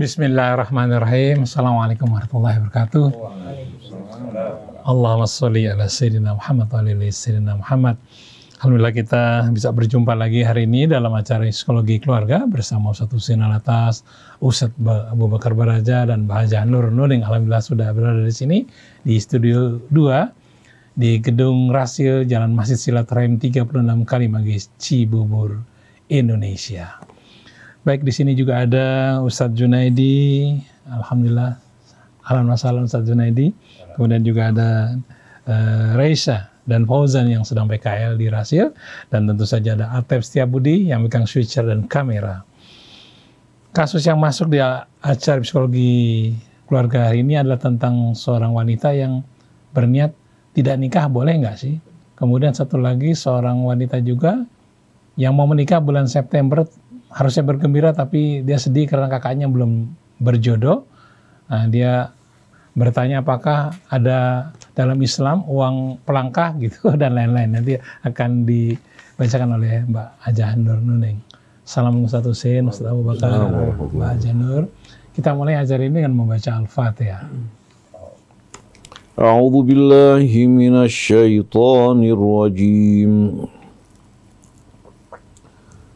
Bismillahirrahmanirrahim. Assalamualaikum warahmatullahi wabarakatuh. Allahumma sholli ala sayyidina Muhammad wa ala sayyidina Muhammad. Alhamdulillah kita bisa berjumpa lagi hari ini dalam acara psikologi keluarga bersama Ustaz Husin Alatas, Ustaz Abu Bakar Baraja dan Bahaja Nur Nuring. Alhamdulillah sudah berada di sini di studio 2 di Gedung Rasil Jalan Masjid Silat Rahim 36 Kalimagis Cibubur, Indonesia. Baik di sini juga ada Ustadz Junaidi, Alhamdulillah. Alhamdulillah Ustadz Junaidi. Kemudian juga ada uh, eh, Reisha dan Fauzan yang sedang PKL di Rasil. Dan tentu saja ada Atep Setiabudi yang megang switcher dan kamera. Kasus yang masuk di acara psikologi keluarga hari ini adalah tentang seorang wanita yang berniat tidak nikah boleh nggak sih? Kemudian satu lagi seorang wanita juga yang mau menikah bulan September harusnya bergembira tapi dia sedih karena kakaknya belum berjodoh. Nah, dia bertanya apakah ada dalam Islam uang pelangkah gitu dan lain-lain. Nanti akan dibacakan oleh Mbak Aja Nur Nuning. Salam satu Hussein, Ustaz Abu Bakar, Mbak Kita mulai ajar ini dengan membaca Al-Fatihah. أعوذ بالله من الشيطان الرجيم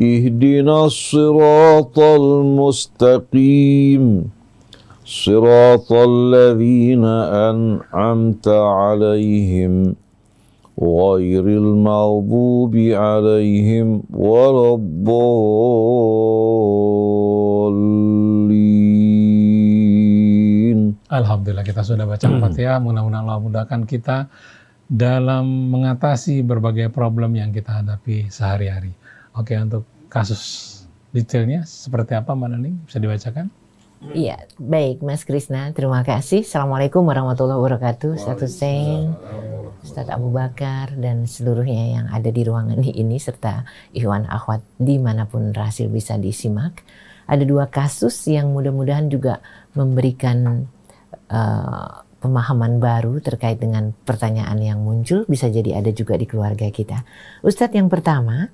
اهدنا الصراط المستقيم صراط الذين أنعمت عليهم غير المغضوب عليهم ولا الضالين Alhamdulillah kita sudah baca Al-Fatihah. Hmm. Ya. Mudah-mudahan Allah mudahkan kita dalam mengatasi berbagai problem yang kita hadapi sehari-hari. Oke, untuk kasus detailnya seperti apa Mbak Nening? Bisa dibacakan? Iya, baik Mas Krisna, terima kasih. Assalamualaikum warahmatullahi wabarakatuh. Satu sen, Ustaz Abu Bakar dan seluruhnya yang ada di ruangan ini serta Ikhwan Akhwat dimanapun rahasia bisa disimak. Ada dua kasus yang mudah-mudahan juga memberikan uh, pemahaman baru terkait dengan pertanyaan yang muncul bisa jadi ada juga di keluarga kita. Ustadz yang pertama,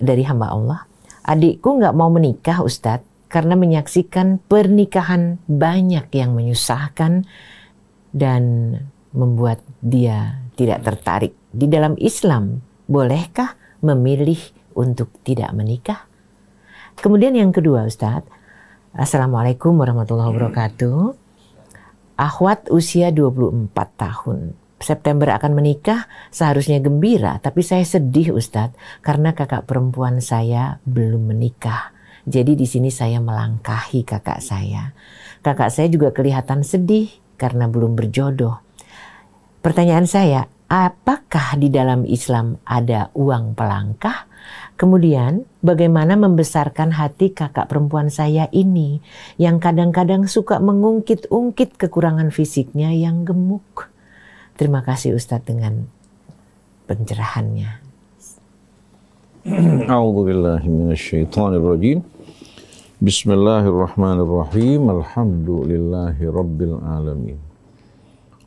dari hamba Allah, adikku nggak mau menikah Ustadz karena menyaksikan pernikahan banyak yang menyusahkan dan membuat dia tidak tertarik. Di dalam Islam, bolehkah memilih untuk tidak menikah? Kemudian yang kedua Ustadz, Assalamualaikum warahmatullahi wabarakatuh. Ahwat usia 24 tahun. September akan menikah, seharusnya gembira, tapi saya sedih Ustadz karena kakak perempuan saya belum menikah. Jadi di sini saya melangkahi kakak saya. Kakak saya juga kelihatan sedih karena belum berjodoh. Pertanyaan saya, apakah di dalam Islam ada uang pelangkah? Kemudian, bagaimana membesarkan hati kakak perempuan saya ini yang kadang-kadang suka mengungkit-ungkit kekurangan fisiknya yang gemuk? Terima kasih Ustadz dengan pencerahannya. Bismillahirrahmanirrahim. Alhamdulillahi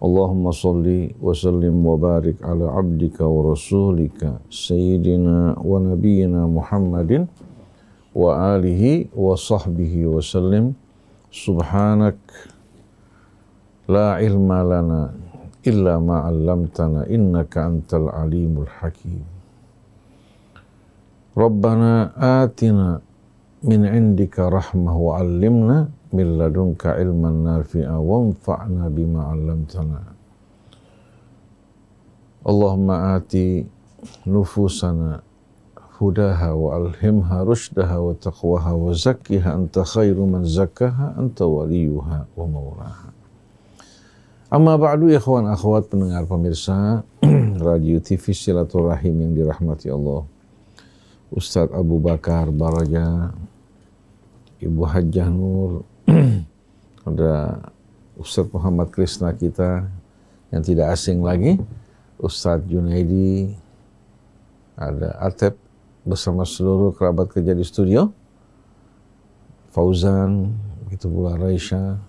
Allahumma salli wa sallim wa barik ala abdika wa rasulika sayyidina wa nabiyina Muhammadin wa alihi wa sahbihi wa sallim subhanak la ilma lana illa ma 'allamtana innaka antal alimul hakim Rabbana atina min indika rahmah wa 'allimna ilman nafi'a wanfa'na bima 'allamtana Allahumma ati nufusana hudaha wa alhimha rushdaha wa taqwaha wa anta khairu man anta waliyuha wa Amma ba'du ikhwan kawan akhwat pendengar pemirsa Radio TV Silaturahim yang dirahmati Allah. Ustadz Abu Bakar Baraja, Ibu Hajjah Nur, ada Ustadz Muhammad Krishna kita yang tidak asing lagi, Ustadz Junaidi, ada Atep bersama seluruh kerabat kerja di studio, Fauzan, begitu pula Raisya,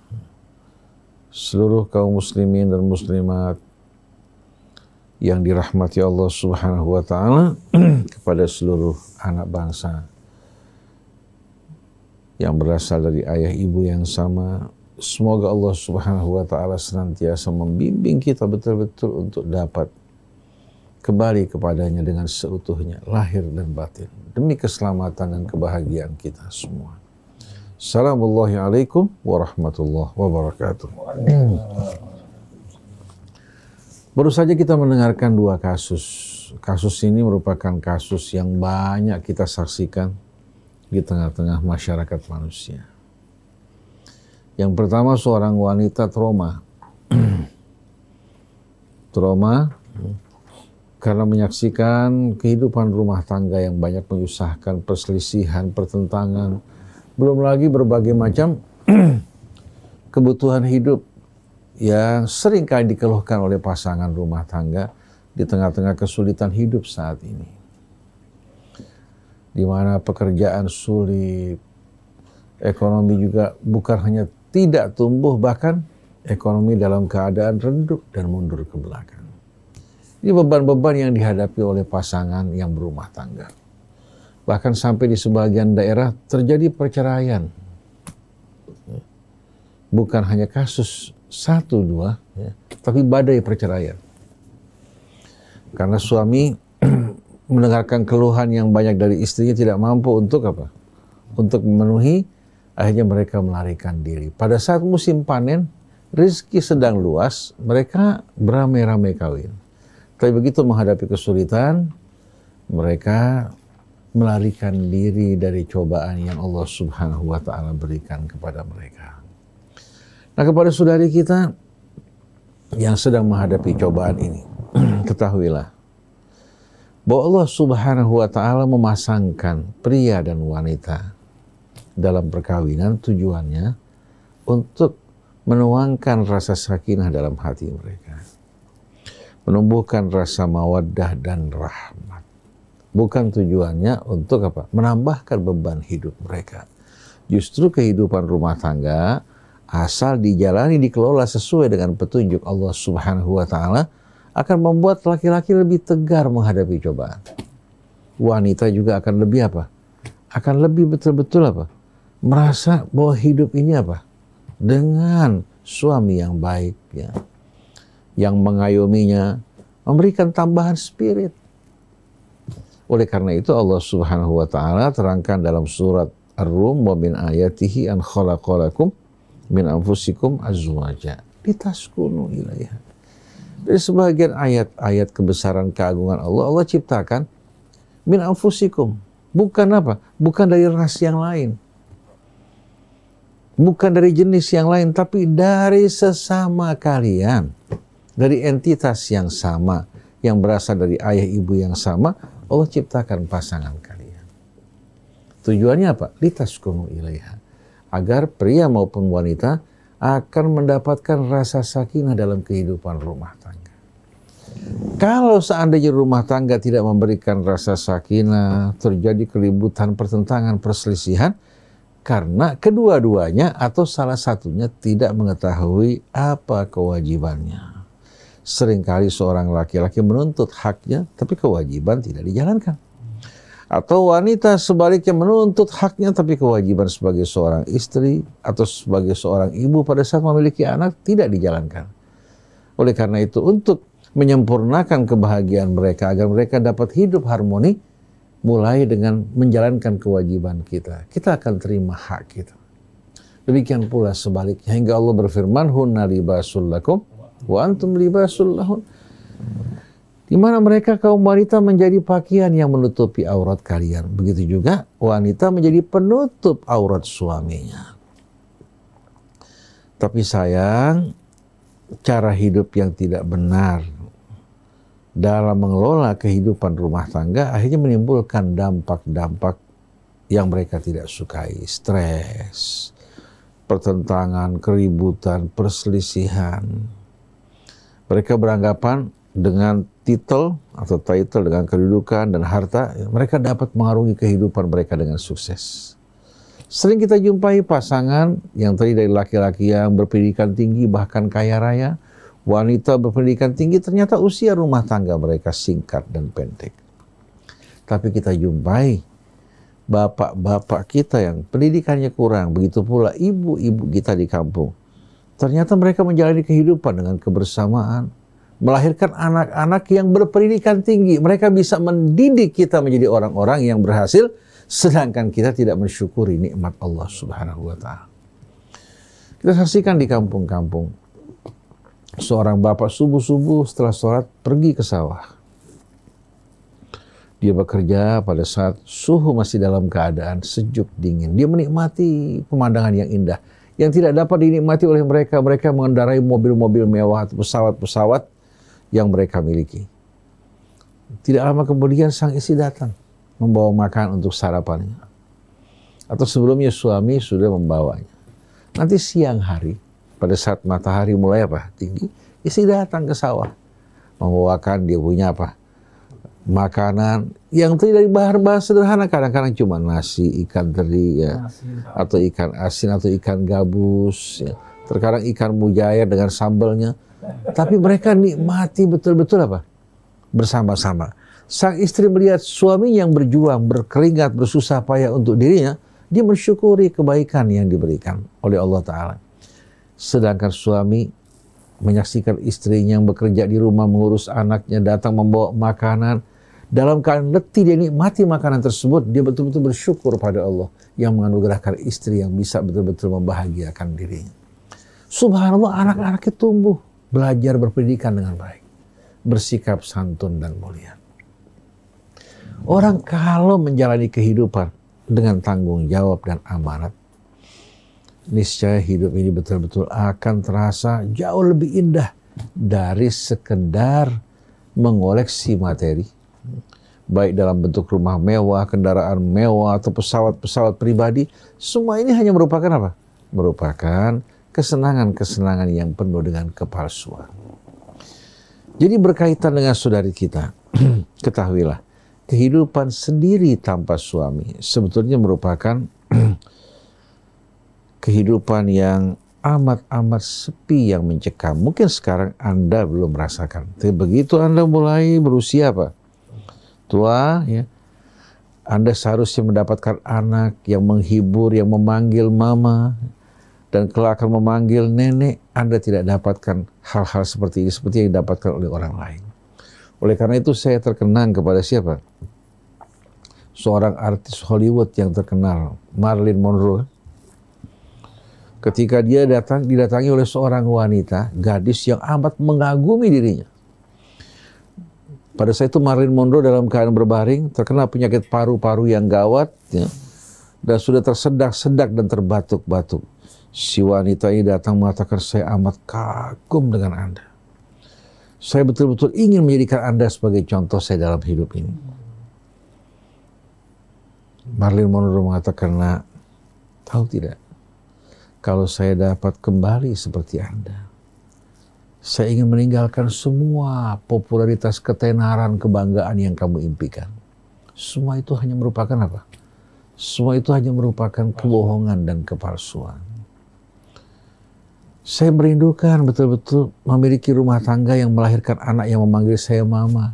seluruh kaum muslimin dan muslimat yang dirahmati Allah Subhanahu wa taala kepada seluruh anak bangsa yang berasal dari ayah ibu yang sama. Semoga Allah Subhanahu wa taala senantiasa membimbing kita betul-betul untuk dapat kembali kepadanya dengan seutuhnya lahir dan batin demi keselamatan dan kebahagiaan kita semua. Assalamualaikum warahmatullahi wabarakatuh. Baru saja kita mendengarkan dua kasus. Kasus ini merupakan kasus yang banyak kita saksikan di tengah-tengah masyarakat manusia. Yang pertama seorang wanita trauma. trauma karena menyaksikan kehidupan rumah tangga yang banyak menyusahkan, perselisihan, pertentangan, belum lagi berbagai macam kebutuhan hidup yang seringkali dikeluhkan oleh pasangan rumah tangga di tengah-tengah kesulitan hidup saat ini. Di mana pekerjaan sulit, ekonomi juga bukan hanya tidak tumbuh, bahkan ekonomi dalam keadaan redup dan mundur ke belakang. Ini beban-beban yang dihadapi oleh pasangan yang berumah tangga. Bahkan sampai di sebagian daerah terjadi perceraian. Bukan hanya kasus satu dua, ya, tapi badai perceraian. Karena suami mendengarkan keluhan yang banyak dari istrinya tidak mampu untuk apa? Untuk memenuhi, akhirnya mereka melarikan diri. Pada saat musim panen, rizki sedang luas, mereka beramai-ramai kawin. Tapi begitu menghadapi kesulitan, mereka melarikan diri dari cobaan yang Allah Subhanahu wa taala berikan kepada mereka. Nah, kepada saudari kita yang sedang menghadapi cobaan ini, ketahuilah bahwa Allah Subhanahu wa taala memasangkan pria dan wanita dalam perkawinan tujuannya untuk menuangkan rasa sakinah dalam hati mereka, menumbuhkan rasa mawaddah dan rahmat bukan tujuannya untuk apa? Menambahkan beban hidup mereka. Justru kehidupan rumah tangga asal dijalani dikelola sesuai dengan petunjuk Allah Subhanahu wa taala akan membuat laki-laki lebih tegar menghadapi cobaan. Wanita juga akan lebih apa? Akan lebih betul-betul apa? Merasa bahwa hidup ini apa? Dengan suami yang baik ya. Yang mengayominya, memberikan tambahan spirit oleh karena itu Allah Subhanahu wa taala terangkan dalam surat Ar-Rum wa min ayatihi an khalaqalakum min anfusikum azwaja litaskunu ilaiha. Dari sebagian ayat-ayat kebesaran keagungan Allah, Allah ciptakan min anfusikum. Bukan apa? Bukan dari ras yang lain. Bukan dari jenis yang lain, tapi dari sesama kalian. Dari entitas yang sama, yang berasal dari ayah ibu yang sama, Allah ciptakan pasangan kalian. Tujuannya apa? Litas kumu ilaiha. Agar pria maupun wanita akan mendapatkan rasa sakinah dalam kehidupan rumah tangga. Kalau seandainya rumah tangga tidak memberikan rasa sakinah, terjadi keributan, pertentangan, perselisihan, karena kedua-duanya atau salah satunya tidak mengetahui apa kewajibannya seringkali seorang laki-laki menuntut haknya, tapi kewajiban tidak dijalankan. Atau wanita sebaliknya menuntut haknya, tapi kewajiban sebagai seorang istri atau sebagai seorang ibu pada saat memiliki anak tidak dijalankan. Oleh karena itu, untuk menyempurnakan kebahagiaan mereka agar mereka dapat hidup harmoni, mulai dengan menjalankan kewajiban kita. Kita akan terima hak kita. Demikian pula sebaliknya hingga Allah berfirman, "Hunna libasul lakum Wa antum libasul lahun. Di mana mereka kaum wanita menjadi pakaian yang menutupi aurat kalian. Begitu juga wanita menjadi penutup aurat suaminya. Tapi sayang, cara hidup yang tidak benar dalam mengelola kehidupan rumah tangga akhirnya menimbulkan dampak-dampak yang mereka tidak sukai, stres, pertentangan, keributan, perselisihan. Mereka beranggapan dengan titel atau title dengan kedudukan dan harta, mereka dapat mengarungi kehidupan mereka dengan sukses. Sering kita jumpai pasangan yang terdiri dari laki-laki yang berpendidikan tinggi bahkan kaya raya, wanita berpendidikan tinggi ternyata usia rumah tangga mereka singkat dan pendek. Tapi kita jumpai bapak-bapak kita yang pendidikannya kurang, begitu pula ibu-ibu kita di kampung Ternyata mereka menjalani kehidupan dengan kebersamaan, melahirkan anak-anak yang berpendidikan tinggi. Mereka bisa mendidik kita menjadi orang-orang yang berhasil, sedangkan kita tidak mensyukuri nikmat Allah Subhanahu wa Ta'ala. Kita saksikan di kampung-kampung, seorang bapak subuh-subuh setelah sholat pergi ke sawah. Dia bekerja pada saat suhu masih dalam keadaan sejuk dingin. Dia menikmati pemandangan yang indah yang tidak dapat dinikmati oleh mereka. Mereka mengendarai mobil-mobil mewah atau pesawat-pesawat yang mereka miliki. Tidak lama kemudian sang istri datang membawa makan untuk sarapannya. Atau sebelumnya suami sudah membawanya. Nanti siang hari, pada saat matahari mulai apa? Tinggi, istri datang ke sawah. Membawakan dia punya apa? Makanan yang terdiri dari bahan-bahan sederhana kadang-kadang cuma nasi, ikan teri ya, nasi. atau ikan asin atau ikan gabus ya. Terkadang ikan mujair dengan sambalnya. Tapi mereka nikmati betul-betul apa? Bersama-sama. Sang istri melihat suami yang berjuang, berkeringat, bersusah payah untuk dirinya, dia mensyukuri kebaikan yang diberikan oleh Allah Ta'ala. Sedangkan suami menyaksikan istrinya yang bekerja di rumah mengurus anaknya, datang membawa makanan, dalam keadaan letih dia nikmati makanan tersebut, dia betul-betul bersyukur pada Allah yang menganugerahkan istri yang bisa betul-betul membahagiakan dirinya. Subhanallah anak anaknya tumbuh, belajar berpendidikan dengan baik, bersikap santun dan mulia. Orang kalau menjalani kehidupan dengan tanggung jawab dan amanat, niscaya hidup ini betul-betul akan terasa jauh lebih indah dari sekedar mengoleksi materi baik dalam bentuk rumah mewah, kendaraan mewah, atau pesawat-pesawat pribadi, semua ini hanya merupakan apa? Merupakan kesenangan-kesenangan yang penuh dengan kepalsuan. Jadi berkaitan dengan saudari kita, ketahuilah, kehidupan sendiri tanpa suami sebetulnya merupakan kehidupan yang amat-amat sepi yang mencekam. Mungkin sekarang Anda belum merasakan. Tapi begitu Anda mulai berusia apa? tua, ya, Anda seharusnya mendapatkan anak yang menghibur, yang memanggil mama, dan kelak akan memanggil nenek, Anda tidak dapatkan hal-hal seperti ini, seperti yang didapatkan oleh orang lain. Oleh karena itu saya terkenang kepada siapa? Seorang artis Hollywood yang terkenal, Marilyn Monroe. Ketika dia datang didatangi oleh seorang wanita, gadis yang amat mengagumi dirinya. Pada saat itu Marilyn Monroe dalam keadaan berbaring, terkena penyakit paru-paru yang gawat, ya, dan sudah tersedak-sedak dan terbatuk-batuk. Si wanita ini datang mengatakan, saya amat kagum dengan Anda. Saya betul-betul ingin menjadikan Anda sebagai contoh saya dalam hidup ini. Marilyn Monroe mengatakan, nah, tahu tidak, kalau saya dapat kembali seperti Anda, saya ingin meninggalkan semua popularitas, ketenaran, kebanggaan yang kamu impikan. Semua itu hanya merupakan apa? Semua itu hanya merupakan kebohongan dan kepalsuan. Saya merindukan betul-betul memiliki rumah tangga yang melahirkan anak yang memanggil saya mama.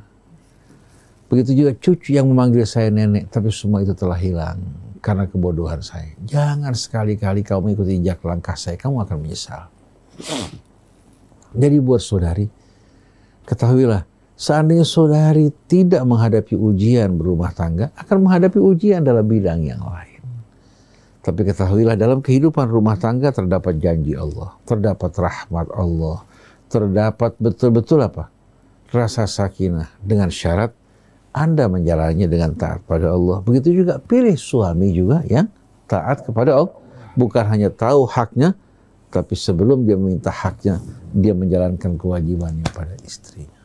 Begitu juga cucu yang memanggil saya nenek, tapi semua itu telah hilang karena kebodohan saya. Jangan sekali-kali kamu ikuti jejak langkah saya, kamu akan menyesal. Jadi buat saudari, ketahuilah, seandainya saudari tidak menghadapi ujian berumah tangga, akan menghadapi ujian dalam bidang yang lain. Tapi ketahuilah dalam kehidupan rumah tangga terdapat janji Allah, terdapat rahmat Allah, terdapat betul-betul apa? Rasa sakinah dengan syarat anda menjalannya dengan taat pada Allah. Begitu juga pilih suami juga yang taat kepada Allah. Bukan hanya tahu haknya, tapi sebelum dia meminta haknya, dia menjalankan kewajibannya pada istrinya.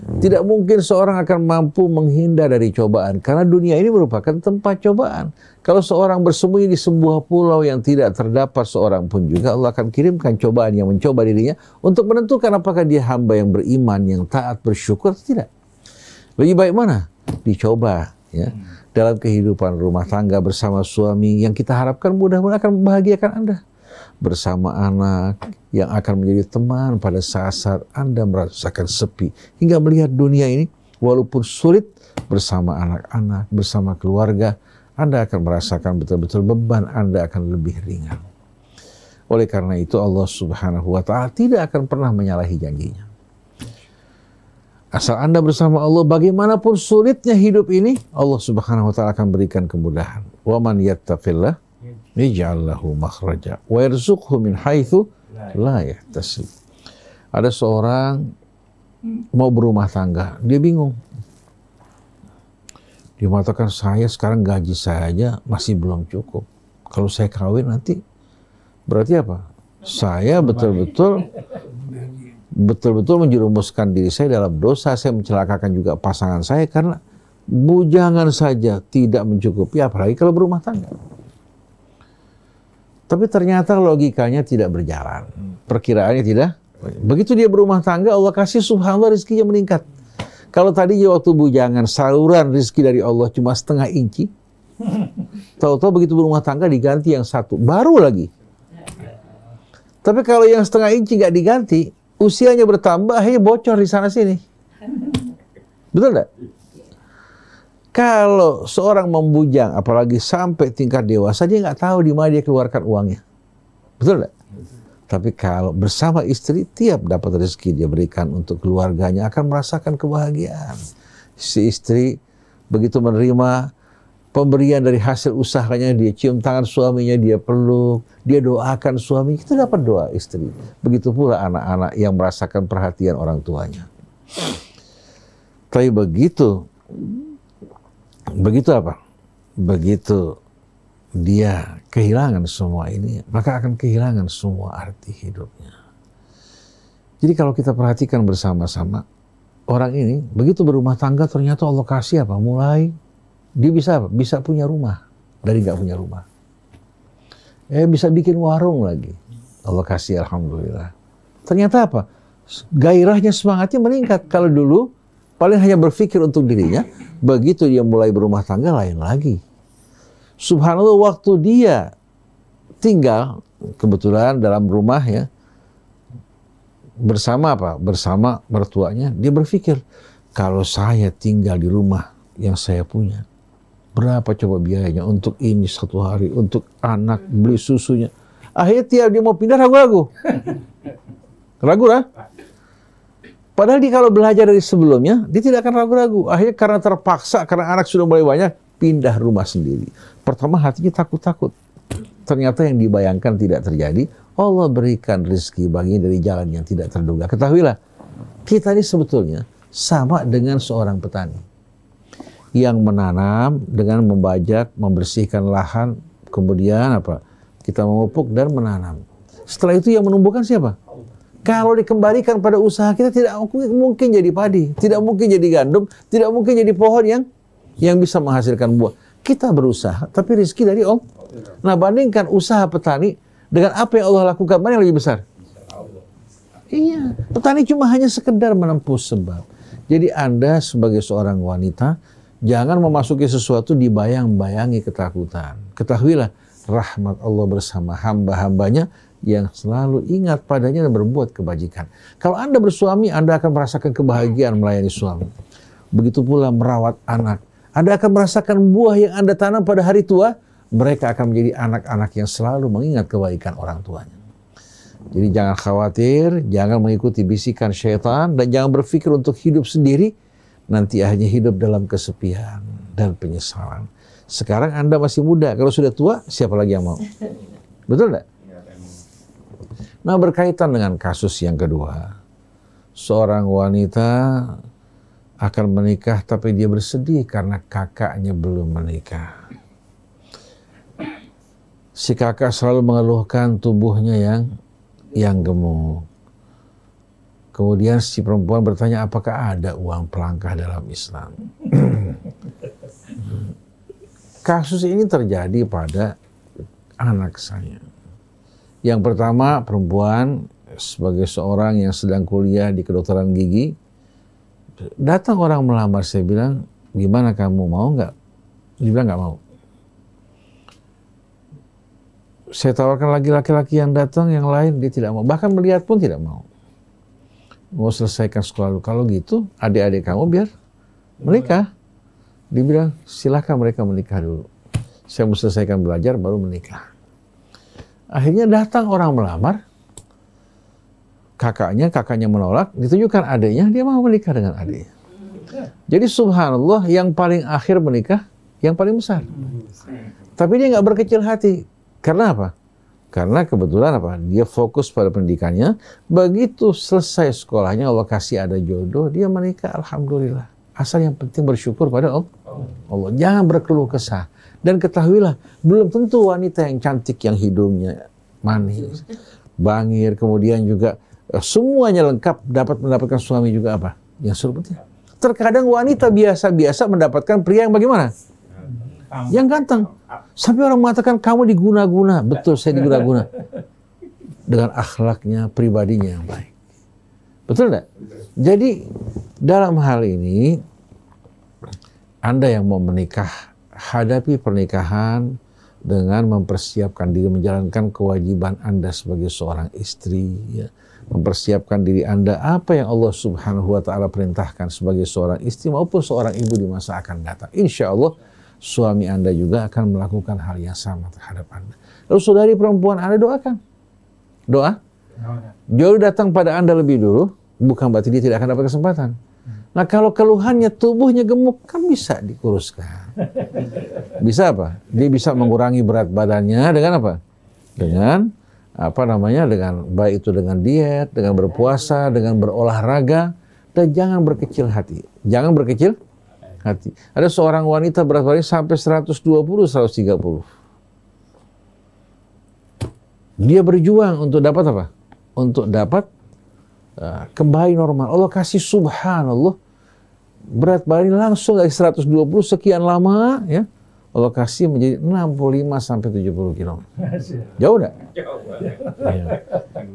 Tidak mungkin seorang akan mampu menghindar dari cobaan karena dunia ini merupakan tempat cobaan. Kalau seorang bersembunyi di sebuah pulau yang tidak terdapat seorang pun juga Allah akan kirimkan cobaan yang mencoba dirinya untuk menentukan apakah dia hamba yang beriman, yang taat, bersyukur atau tidak. Lebih baik mana? Dicoba ya. Dalam kehidupan rumah tangga bersama suami yang kita harapkan mudah-mudahan akan membahagiakan Anda bersama anak yang akan menjadi teman pada saat, saat Anda merasakan sepi hingga melihat dunia ini walaupun sulit bersama anak-anak, bersama keluarga, Anda akan merasakan betul-betul beban Anda akan lebih ringan. Oleh karena itu Allah Subhanahu wa taala tidak akan pernah menyalahi janjinya. Asal Anda bersama Allah bagaimanapun sulitnya hidup ini, Allah Subhanahu wa taala akan berikan kemudahan. Wa man yattaqillah Ija'allahu makhraja wa irzuqhu min haitsu la yahtasib. Ada seorang mau berumah tangga, dia bingung. Dia mengatakan saya sekarang gaji saya aja masih belum cukup. Kalau saya kawin nanti berarti apa? Saya betul-betul betul-betul menjerumuskan diri saya dalam dosa. Saya mencelakakan juga pasangan saya karena bujangan saja tidak mencukupi apalagi kalau berumah tangga. Tapi ternyata logikanya tidak berjalan. Hmm. Perkiraannya tidak. Oh, iya. Begitu dia berumah tangga, Allah kasih subhanallah rizkinya meningkat. Kalau tadi waktu bujangan, saluran rizki dari Allah cuma setengah inci. Tahu-tahu begitu berumah tangga diganti yang satu. Baru lagi. Tapi kalau yang setengah inci nggak diganti, usianya bertambah, akhirnya bocor di sana-sini. Betul nggak? Kalau seorang membujang, apalagi sampai tingkat dewasa, dia nggak tahu di mana dia keluarkan uangnya. Betul nggak? Tapi kalau bersama istri, tiap dapat rezeki dia berikan untuk keluarganya akan merasakan kebahagiaan. Si istri begitu menerima pemberian dari hasil usahanya, dia cium tangan suaminya, dia peluk, dia doakan suami, itu dapat doa istri. Begitu pula anak-anak yang merasakan perhatian orang tuanya. Tapi begitu Begitu apa? Begitu dia kehilangan semua ini, maka akan kehilangan semua arti hidupnya. Jadi kalau kita perhatikan bersama-sama, orang ini begitu berumah tangga ternyata Allah kasih apa? Mulai dia bisa apa? bisa punya rumah dari nggak punya rumah. Eh bisa bikin warung lagi. Allah kasih alhamdulillah. Ternyata apa? Gairahnya semangatnya meningkat. Kalau dulu Paling hanya berpikir untuk dirinya. Begitu dia mulai berumah tangga lain lagi. Subhanallah waktu dia tinggal kebetulan dalam rumah ya bersama apa? Bersama mertuanya. Dia berpikir kalau saya tinggal di rumah yang saya punya, berapa coba biayanya untuk ini satu hari, untuk anak beli susunya. Akhirnya tiap dia mau pindah ragu-ragu. Ragu lah. -ragu. Padahal dia kalau belajar dari sebelumnya, dia tidak akan ragu-ragu. Akhirnya karena terpaksa, karena anak sudah mulai banyak, pindah rumah sendiri. Pertama hatinya takut-takut. Ternyata yang dibayangkan tidak terjadi. Allah berikan rezeki bagi dari jalan yang tidak terduga. Ketahuilah, kita ini sebetulnya sama dengan seorang petani. Yang menanam dengan membajak, membersihkan lahan, kemudian apa? Kita memupuk dan menanam. Setelah itu yang menumbuhkan siapa? Kalau dikembalikan pada usaha kita tidak mungkin jadi padi, tidak mungkin jadi gandum, tidak mungkin jadi pohon yang yang bisa menghasilkan buah. Kita berusaha, tapi rezeki dari Allah. Nah, bandingkan usaha petani dengan apa yang Allah lakukan, mana yang lebih besar? Iya, petani cuma hanya sekedar menempuh sebab. Jadi Anda sebagai seorang wanita, jangan memasuki sesuatu dibayang-bayangi ketakutan. Ketahuilah, rahmat Allah bersama hamba-hambanya yang selalu ingat padanya dan berbuat kebajikan. Kalau Anda bersuami, Anda akan merasakan kebahagiaan melayani suami. Begitu pula merawat anak. Anda akan merasakan buah yang Anda tanam pada hari tua. Mereka akan menjadi anak-anak yang selalu mengingat kebaikan orang tuanya. Jadi jangan khawatir, jangan mengikuti bisikan syaitan, dan jangan berpikir untuk hidup sendiri. Nanti hanya hidup dalam kesepian dan penyesalan. Sekarang Anda masih muda, kalau sudah tua siapa lagi yang mau? Betul tidak? Nah berkaitan dengan kasus yang kedua, seorang wanita akan menikah tapi dia bersedih karena kakaknya belum menikah. Si kakak selalu mengeluhkan tubuhnya yang yang gemuk. Kemudian si perempuan bertanya apakah ada uang pelangkah dalam Islam. Kasus ini terjadi pada anak saya. Yang pertama perempuan sebagai seorang yang sedang kuliah di kedokteran gigi, datang orang melamar saya bilang gimana kamu mau nggak? Dia bilang nggak mau. Saya tawarkan lagi laki-laki yang datang yang lain dia tidak mau. Bahkan melihat pun tidak mau. Mau selesaikan sekolah dulu. Kalau gitu adik-adik kamu biar menikah. dibilang silahkan mereka menikah dulu. Saya mau selesaikan belajar baru menikah. Akhirnya datang orang melamar, kakaknya, kakaknya menolak, ditunjukkan adiknya, dia mau menikah dengan adiknya. Jadi subhanallah yang paling akhir menikah, yang paling besar. Tapi dia nggak berkecil hati. Karena apa? Karena kebetulan apa? Dia fokus pada pendidikannya. Begitu selesai sekolahnya, Allah kasih ada jodoh, dia menikah. Alhamdulillah. Asal yang penting bersyukur pada Allah. Allah. Jangan berkeluh kesah. Dan ketahuilah, belum tentu wanita yang cantik yang hidungnya manis, bangir, kemudian juga eh, semuanya lengkap dapat mendapatkan suami juga apa? Yang serupa ya. Terkadang wanita biasa-biasa mendapatkan pria yang bagaimana? Yang ganteng. Sampai orang mengatakan kamu diguna-guna. Betul saya diguna-guna. Dengan akhlaknya, pribadinya yang baik. Betul tidak? Jadi dalam hal ini, Anda yang mau menikah hadapi pernikahan dengan mempersiapkan diri menjalankan kewajiban Anda sebagai seorang istri ya. mempersiapkan diri Anda apa yang Allah Subhanahu wa taala perintahkan sebagai seorang istri maupun seorang ibu di masa akan datang. Insya Allah suami Anda juga akan melakukan hal yang sama terhadap Anda. Lalu saudari perempuan Anda doakan. Doa. Jauh datang pada Anda lebih dulu, bukan berarti dia tidak akan dapat kesempatan. Nah kalau keluhannya tubuhnya gemuk kan bisa dikuruskan. Bisa apa? Dia bisa mengurangi berat badannya dengan apa? Dengan apa namanya? Dengan baik itu dengan diet, dengan berpuasa, dengan berolahraga dan jangan berkecil hati. Jangan berkecil hati. Ada seorang wanita berat badannya sampai 120 130. Dia berjuang untuk dapat apa? Untuk dapat Ah, kembali normal. Allah kasih subhanallah berat badan langsung dari 120 sekian lama ya Allah kasih menjadi 65 sampai 70 kilo. Jauh enggak? Jauh. Ya.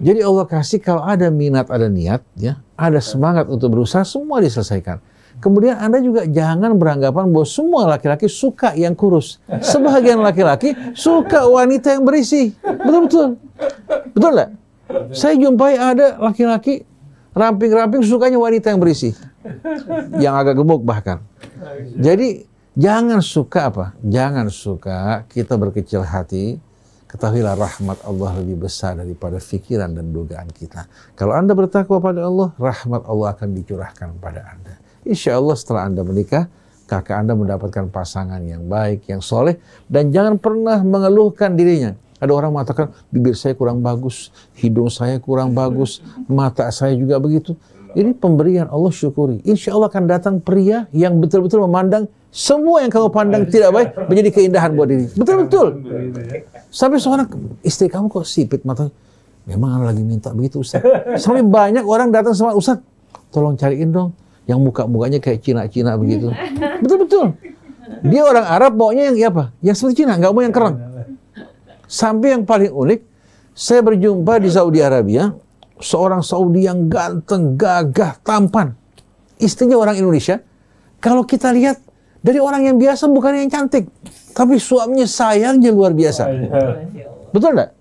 Jadi Allah kasih kalau ada minat, ada niat, ya, ada semangat untuk berusaha, semua diselesaikan. Kemudian Anda juga jangan beranggapan bahwa semua laki-laki suka yang kurus. Sebagian laki-laki suka wanita yang berisi. Betul-betul. Betul enggak? Saya jumpai ada laki-laki Ramping-ramping sukanya wanita yang berisi. Yang agak gemuk bahkan. Jadi jangan suka apa? Jangan suka kita berkecil hati. Ketahuilah rahmat Allah lebih besar daripada pikiran dan dugaan kita. Kalau Anda bertakwa pada Allah, rahmat Allah akan dicurahkan pada Anda. Insya Allah setelah Anda menikah, kakak Anda mendapatkan pasangan yang baik, yang soleh, dan jangan pernah mengeluhkan dirinya. Ada orang mengatakan bibir saya kurang bagus, hidung saya kurang bagus, mata saya juga begitu. Ini pemberian Allah syukuri. Insya Allah akan datang pria yang betul-betul memandang semua yang kamu pandang tidak ya. baik menjadi keindahan buat diri. Betul-betul. Sampai seorang istri kamu kok sipit mata? Memang anak lagi minta begitu Ustaz. Sampai banyak orang datang sama Ustaz. Tolong cariin dong yang muka-mukanya kayak Cina-Cina begitu. Betul-betul. Dia orang Arab maunya yang ya apa? Yang seperti Cina, nggak mau yang keren. Sampai yang paling unik, saya berjumpa di Saudi Arabia, seorang Saudi yang ganteng, gagah, tampan. Istrinya orang Indonesia. Kalau kita lihat, dari orang yang biasa bukan yang cantik. Tapi suaminya sayangnya luar biasa. Betul nggak?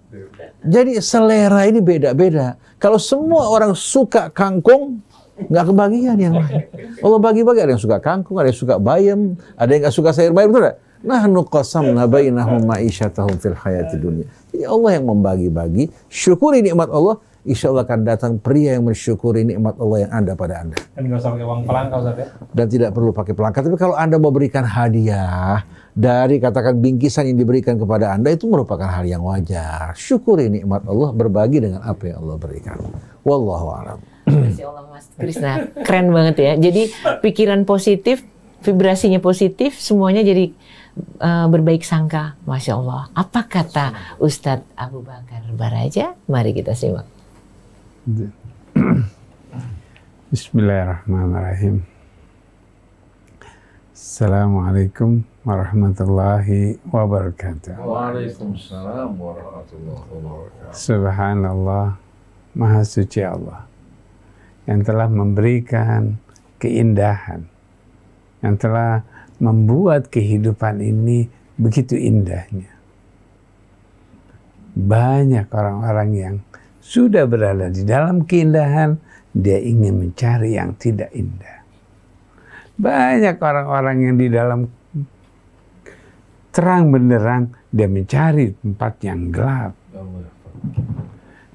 Jadi selera ini beda-beda. Kalau semua orang suka kangkung, nggak kebagian yang lain. Kalau bagi-bagi ada yang suka kangkung, ada yang suka bayam, ada yang nggak suka sayur bayam, betul nggak? Nahnu qasamna bainahum ma'isyatahum fil hayati dunia. Jadi Allah yang membagi-bagi. Syukuri nikmat Allah. Insya Allah akan datang pria yang mensyukuri nikmat Allah yang ada pada Anda. Dan nggak usah pakai uang pelangka, Ustaz ya? Dan tidak perlu pakai pelangka. Tapi kalau Anda memberikan hadiah dari katakan bingkisan yang diberikan kepada Anda itu merupakan hal yang wajar. Syukuri nikmat Allah berbagi dengan apa yang Allah berikan. Wallahu a'lam. Allah Mas Krisna, keren banget ya. Jadi pikiran positif, vibrasinya positif, semuanya jadi Eh, berbaik sangka. Masya Allah. Apa kata Ustadz Abu Bakar Baraja? Mari kita simak. Bismillahirrahmanirrahim. Assalamualaikum warahmatullahi wabarakatuh. Waalaikumsalam warahmatullahi wabarakatuh. Subhanallah, Maha Suci Allah yang telah memberikan keindahan, yang telah membuat kehidupan ini begitu indahnya. Banyak orang-orang yang sudah berada di dalam keindahan, dia ingin mencari yang tidak indah. Banyak orang-orang yang di dalam terang benderang, dia mencari tempat yang gelap.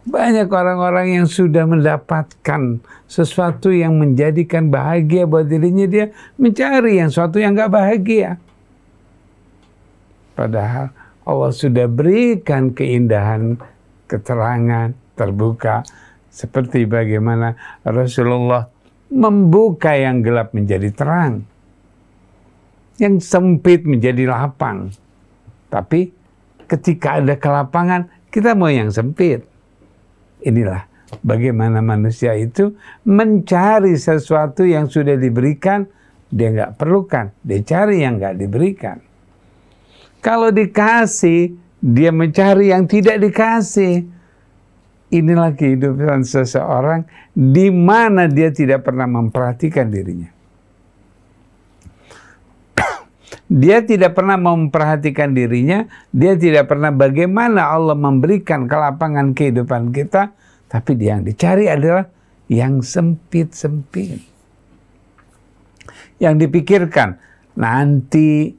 Banyak orang-orang yang sudah mendapatkan sesuatu yang menjadikan bahagia buat dirinya, dia mencari yang sesuatu yang gak bahagia. Padahal Allah sudah berikan keindahan, keterangan, terbuka. Seperti bagaimana Rasulullah membuka yang gelap menjadi terang. Yang sempit menjadi lapang. Tapi ketika ada kelapangan, kita mau yang sempit inilah bagaimana manusia itu mencari sesuatu yang sudah diberikan, dia nggak perlukan, dia cari yang nggak diberikan. Kalau dikasih, dia mencari yang tidak dikasih. Inilah kehidupan seseorang di mana dia tidak pernah memperhatikan dirinya. Dia tidak pernah memperhatikan dirinya, dia tidak pernah bagaimana Allah memberikan kelapangan kehidupan kita, tapi yang dicari adalah yang sempit-sempit. Yang dipikirkan, nanti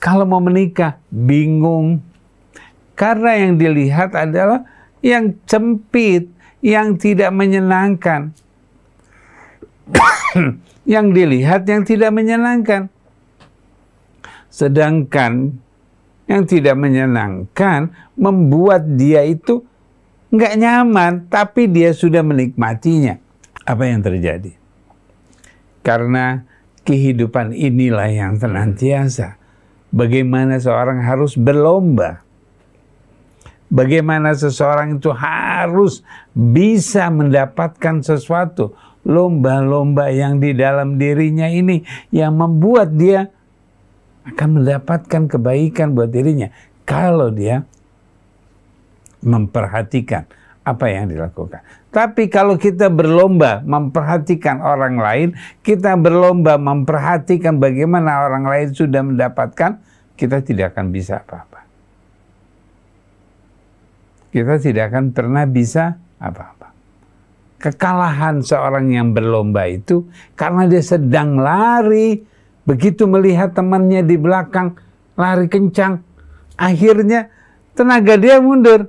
kalau mau menikah, bingung. Karena yang dilihat adalah yang sempit, yang tidak menyenangkan. yang dilihat yang tidak menyenangkan Sedangkan yang tidak menyenangkan membuat dia itu nggak nyaman, tapi dia sudah menikmatinya. Apa yang terjadi? Karena kehidupan inilah yang senantiasa. Bagaimana seorang harus berlomba. Bagaimana seseorang itu harus bisa mendapatkan sesuatu. Lomba-lomba yang di dalam dirinya ini yang membuat dia akan mendapatkan kebaikan buat dirinya kalau dia memperhatikan apa yang dilakukan. Tapi kalau kita berlomba memperhatikan orang lain, kita berlomba memperhatikan bagaimana orang lain sudah mendapatkan, kita tidak akan bisa apa-apa. Kita tidak akan pernah bisa apa-apa. Kekalahan seorang yang berlomba itu karena dia sedang lari Begitu melihat temannya di belakang lari kencang, akhirnya tenaga dia mundur.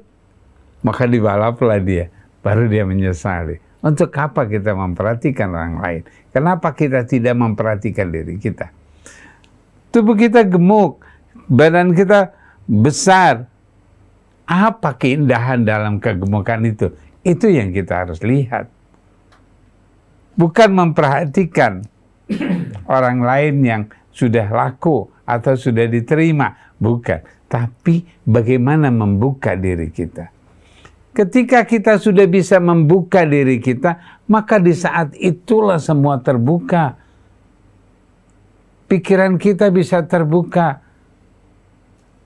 Maka dibalaplah dia, baru dia menyesali. Untuk apa kita memperhatikan orang lain? Kenapa kita tidak memperhatikan diri kita? Tubuh kita gemuk, badan kita besar. Apa keindahan dalam kegemukan itu? Itu yang kita harus lihat. Bukan memperhatikan orang lain yang sudah laku atau sudah diterima, bukan, tapi bagaimana membuka diri kita. Ketika kita sudah bisa membuka diri kita, maka di saat itulah semua terbuka. Pikiran kita bisa terbuka.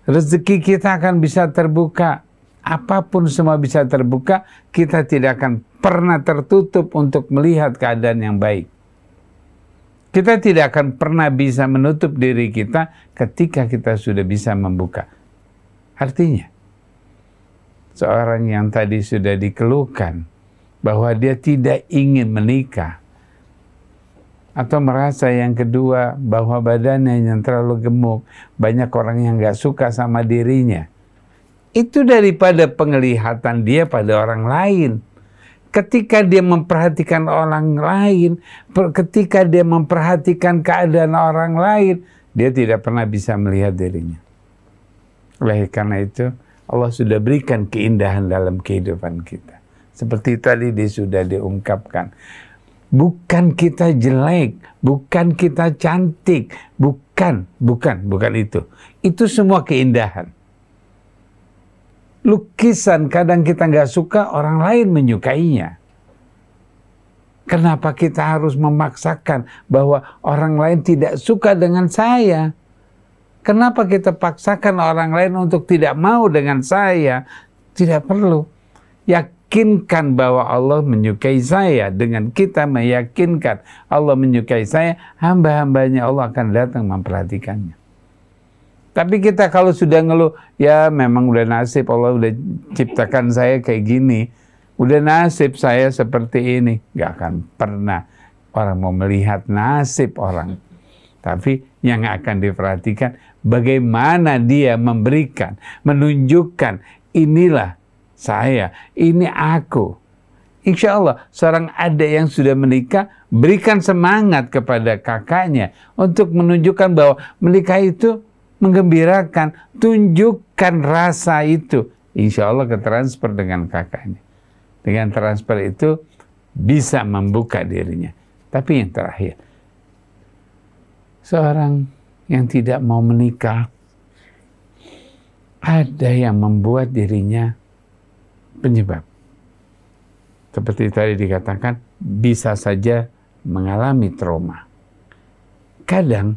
Rezeki kita akan bisa terbuka. Apapun semua bisa terbuka, kita tidak akan pernah tertutup untuk melihat keadaan yang baik. Kita tidak akan pernah bisa menutup diri kita ketika kita sudah bisa membuka. Artinya, seorang yang tadi sudah dikeluhkan bahwa dia tidak ingin menikah, atau merasa yang kedua bahwa badannya yang terlalu gemuk, banyak orang yang gak suka sama dirinya. Itu daripada penglihatan dia pada orang lain ketika dia memperhatikan orang lain, ketika dia memperhatikan keadaan orang lain, dia tidak pernah bisa melihat dirinya. Oleh karena itu, Allah sudah berikan keindahan dalam kehidupan kita. Seperti tadi dia sudah diungkapkan. Bukan kita jelek, bukan kita cantik, bukan, bukan, bukan itu. Itu semua keindahan lukisan kadang kita nggak suka, orang lain menyukainya. Kenapa kita harus memaksakan bahwa orang lain tidak suka dengan saya? Kenapa kita paksakan orang lain untuk tidak mau dengan saya? Tidak perlu. Yakinkan bahwa Allah menyukai saya. Dengan kita meyakinkan Allah menyukai saya, hamba-hambanya Allah akan datang memperhatikannya. Tapi kita kalau sudah ngeluh, ya memang udah nasib Allah udah ciptakan saya kayak gini. Udah nasib saya seperti ini. Gak akan pernah orang mau melihat nasib orang. Tapi yang akan diperhatikan bagaimana dia memberikan, menunjukkan inilah saya, ini aku. Insya Allah seorang adik yang sudah menikah berikan semangat kepada kakaknya untuk menunjukkan bahwa menikah itu menggembirakan, tunjukkan rasa itu. Insya Allah ketransfer dengan kakaknya. Dengan transfer itu bisa membuka dirinya. Tapi yang terakhir, seorang yang tidak mau menikah, ada yang membuat dirinya penyebab. Seperti tadi dikatakan, bisa saja mengalami trauma. Kadang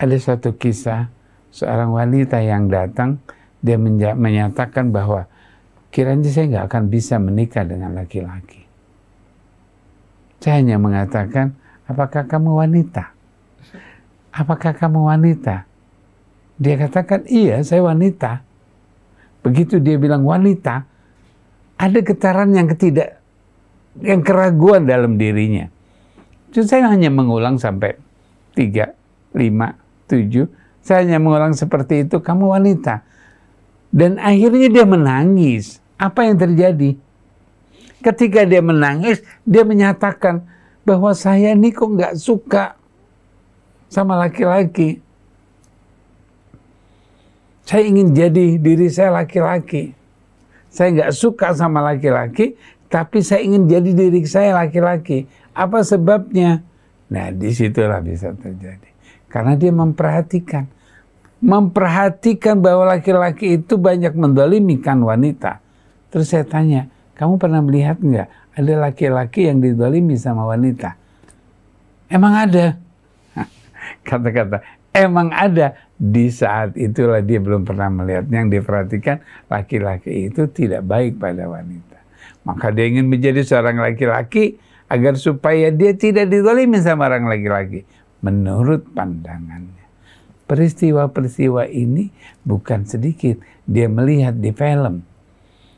ada satu kisah seorang wanita yang datang dia menyatakan bahwa kiranya saya nggak akan bisa menikah dengan laki-laki. Saya hanya mengatakan, apakah kamu wanita? Apakah kamu wanita? Dia katakan, iya saya wanita. Begitu dia bilang wanita, ada getaran yang ketidak, yang keraguan dalam dirinya. Jadi saya hanya mengulang sampai tiga, lima, tujuh, saya hanya mengulang seperti itu, kamu wanita. Dan akhirnya dia menangis. Apa yang terjadi? Ketika dia menangis, dia menyatakan bahwa saya ini kok nggak suka sama laki-laki. Saya ingin jadi diri saya laki-laki. Saya nggak suka sama laki-laki, tapi saya ingin jadi diri saya laki-laki. Apa sebabnya? Nah, disitulah bisa terjadi. Karena dia memperhatikan. Memperhatikan bahwa laki-laki itu banyak mendolimikan wanita. Terus saya tanya, kamu pernah melihat nggak ada laki-laki yang didolimi sama wanita? Emang ada? Kata-kata, emang ada. Di saat itulah dia belum pernah melihat. Yang diperhatikan, laki-laki itu tidak baik pada wanita. Maka dia ingin menjadi seorang laki-laki agar supaya dia tidak didolimi sama orang laki-laki menurut pandangannya. Peristiwa-peristiwa ini bukan sedikit. Dia melihat di film.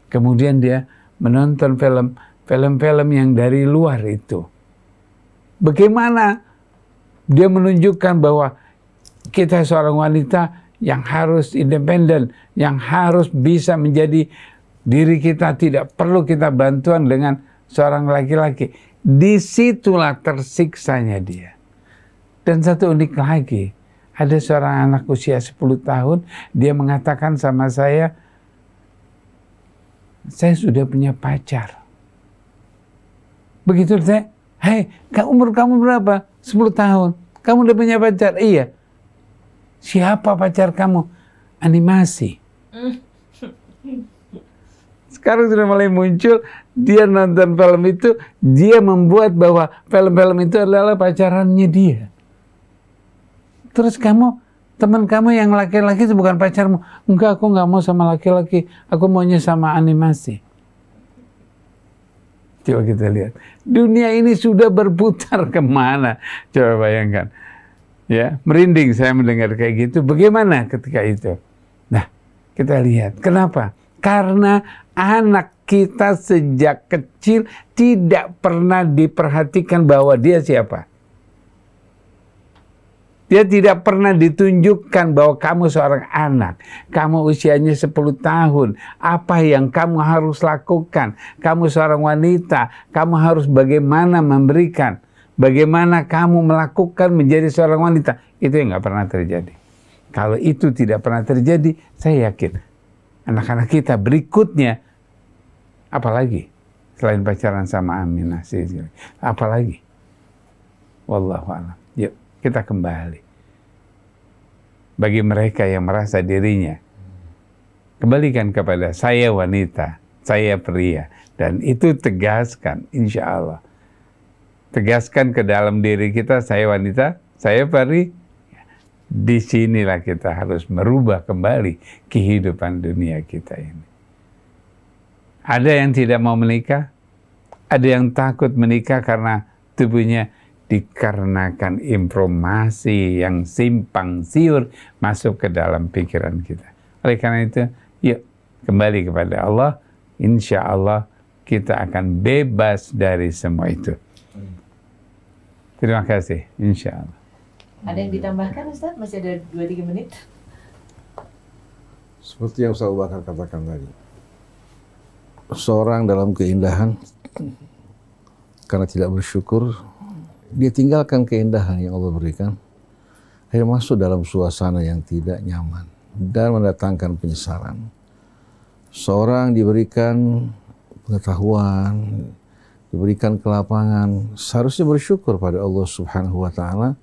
Kemudian dia menonton film film-film yang dari luar itu. Bagaimana dia menunjukkan bahwa kita seorang wanita yang harus independen, yang harus bisa menjadi diri kita, tidak perlu kita bantuan dengan seorang laki-laki. Disitulah tersiksanya dia. Dan satu unik lagi, ada seorang anak usia 10 tahun, dia mengatakan sama saya, saya sudah punya pacar. Begitu saya, hei, umur kamu berapa? 10 tahun. Kamu udah punya pacar? Iya. Siapa pacar kamu? Animasi. Sekarang sudah mulai muncul, dia nonton film itu, dia membuat bahwa film-film itu adalah pacarannya dia. Terus kamu teman kamu yang laki-laki itu bukan pacarmu. Enggak, aku nggak mau sama laki-laki. Aku maunya sama animasi. Coba kita lihat. Dunia ini sudah berputar kemana? Coba bayangkan. Ya, merinding saya mendengar kayak gitu. Bagaimana ketika itu? Nah, kita lihat. Kenapa? Karena anak kita sejak kecil tidak pernah diperhatikan bahwa dia siapa dia tidak pernah ditunjukkan bahwa kamu seorang anak. Kamu usianya 10 tahun. Apa yang kamu harus lakukan? Kamu seorang wanita. Kamu harus bagaimana memberikan. Bagaimana kamu melakukan menjadi seorang wanita. Itu yang nggak pernah terjadi. Kalau itu tidak pernah terjadi, saya yakin anak-anak kita berikutnya apalagi selain pacaran sama Aminah apalagi Wallahualam. yuk kita kembali. Bagi mereka yang merasa dirinya, kembalikan kepada saya wanita, saya pria. Dan itu tegaskan, insya Allah. Tegaskan ke dalam diri kita, saya wanita, saya pria. disinilah kita harus merubah kembali kehidupan dunia kita ini. Ada yang tidak mau menikah, ada yang takut menikah karena tubuhnya dikarenakan informasi yang simpang siur masuk ke dalam pikiran kita. Oleh karena itu, yuk kembali kepada Allah. Insya Allah kita akan bebas dari semua itu. Terima kasih, insya Allah. Ada yang ditambahkan Ustaz? Masih ada 2-3 menit. Seperti yang Ustaz Bakar katakan tadi. Seorang dalam keindahan, karena tidak bersyukur, dia tinggalkan keindahan yang Allah berikan, akhirnya masuk dalam suasana yang tidak nyaman dan mendatangkan penyesalan. Seorang diberikan pengetahuan, diberikan kelapangan, seharusnya bersyukur pada Allah Subhanahu wa taala,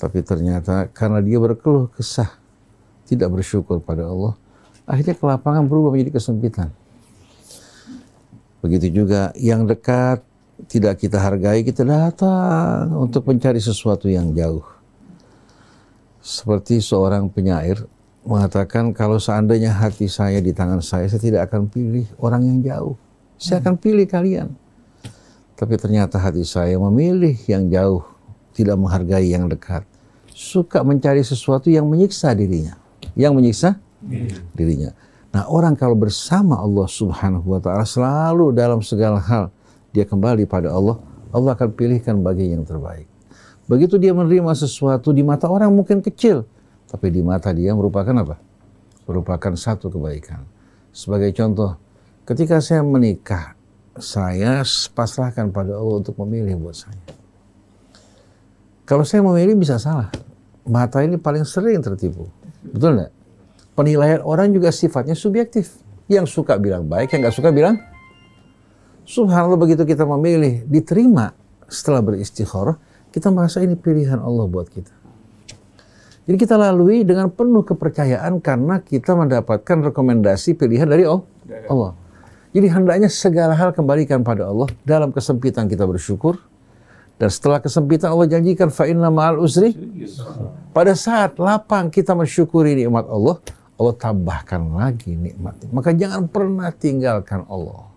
tapi ternyata karena dia berkeluh kesah, tidak bersyukur pada Allah, akhirnya kelapangan berubah menjadi kesempitan. Begitu juga yang dekat tidak kita hargai, kita datang untuk mencari sesuatu yang jauh. Seperti seorang penyair mengatakan, kalau seandainya hati saya di tangan saya, saya tidak akan pilih orang yang jauh. Saya akan pilih kalian. Tapi ternyata hati saya memilih yang jauh, tidak menghargai yang dekat. Suka mencari sesuatu yang menyiksa dirinya. Yang menyiksa iya. dirinya. Nah orang kalau bersama Allah subhanahu wa ta'ala selalu dalam segala hal dia kembali pada Allah, Allah akan pilihkan bagi yang terbaik. Begitu dia menerima sesuatu di mata orang mungkin kecil, tapi di mata dia merupakan apa? Merupakan satu kebaikan. Sebagai contoh, ketika saya menikah, saya pasrahkan pada Allah untuk memilih buat saya. Kalau saya memilih bisa salah. Mata ini paling sering tertipu. Betul nggak? Penilaian orang juga sifatnya subjektif. Yang suka bilang baik, yang nggak suka bilang Subhanallah begitu kita memilih, diterima setelah beristighor, kita merasa ini pilihan Allah buat kita. Jadi kita lalui dengan penuh kepercayaan karena kita mendapatkan rekomendasi pilihan dari Allah. Jadi hendaknya segala hal kembalikan pada Allah dalam kesempitan kita bersyukur dan setelah kesempitan Allah janjikan fa'inna ma'al usri. Pada saat lapang kita mensyukuri nikmat Allah, Allah tambahkan lagi nikmat. Maka jangan pernah tinggalkan Allah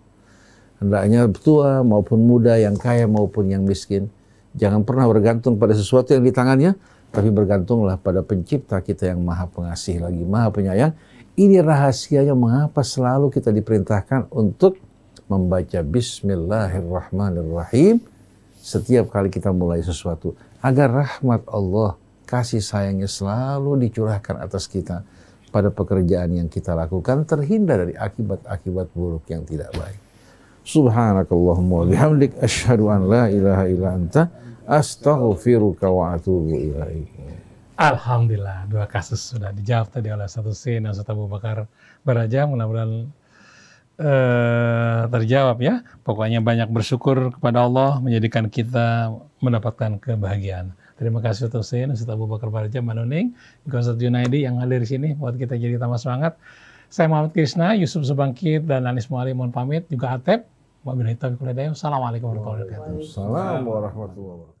hendaknya tua maupun muda, yang kaya maupun yang miskin. Jangan pernah bergantung pada sesuatu yang di tangannya, tapi bergantunglah pada pencipta kita yang maha pengasih lagi, maha penyayang. Ini rahasianya mengapa selalu kita diperintahkan untuk membaca Bismillahirrahmanirrahim setiap kali kita mulai sesuatu. Agar rahmat Allah, kasih sayangnya selalu dicurahkan atas kita pada pekerjaan yang kita lakukan terhindar dari akibat-akibat buruk yang tidak baik. Subhanakallahumma bihamdik asyhadu an la ilaha illa anta astaghfiruka wa atubu ilaik. Alhamdulillah dua kasus sudah dijawab tadi oleh satu sin dan satu Abu Bakar Baraja mudah-mudahan eh, terjawab ya. Pokoknya banyak bersyukur kepada Allah menjadikan kita mendapatkan kebahagiaan. Terima kasih untuk Hussein, Ustaz Abu Bakar Baraja, Manuning, Ustaz Junaidi yang hadir di sini buat kita jadi tambah semangat. Saya Muhammad Krishna, Yusuf Subangkit, dan Anis Mualim mohon pamit, juga Atep. Wabillahi taufiq Wassalamualaikum warahmatullahi wabarakatuh. Assalamualaikum warahmatullahi wabarakatuh.